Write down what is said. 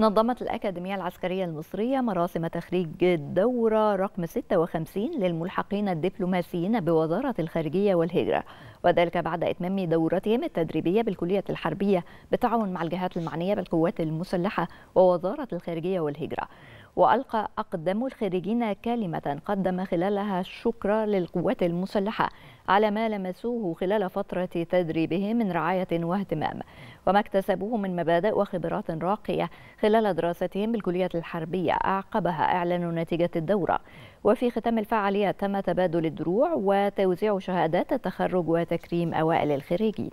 نظمت الأكاديمية العسكرية المصرية مراسم تخريج الدورة رقم 56 للملحقين الدبلوماسيين بوزارة الخارجية والهجرة وذلك بعد إتمام دورتهم التدريبية بالكلية الحربية بالتعاون مع الجهات المعنية بالقوات المسلحة ووزارة الخارجية والهجرة وألقى أقدم الخريجين كلمة قدم خلالها الشكر للقوات المسلحة على ما لمسوه خلال فترة تدريبهم من رعاية واهتمام وما اكتسبوه من مبادئ وخبرات راقية خلال دراستهم بالكلية الحربية أعقبها إعلان نتيجة الدورة وفي ختام الفعالية تم تبادل الدروع وتوزيع شهادات التخرج وتكريم أوائل الخريجين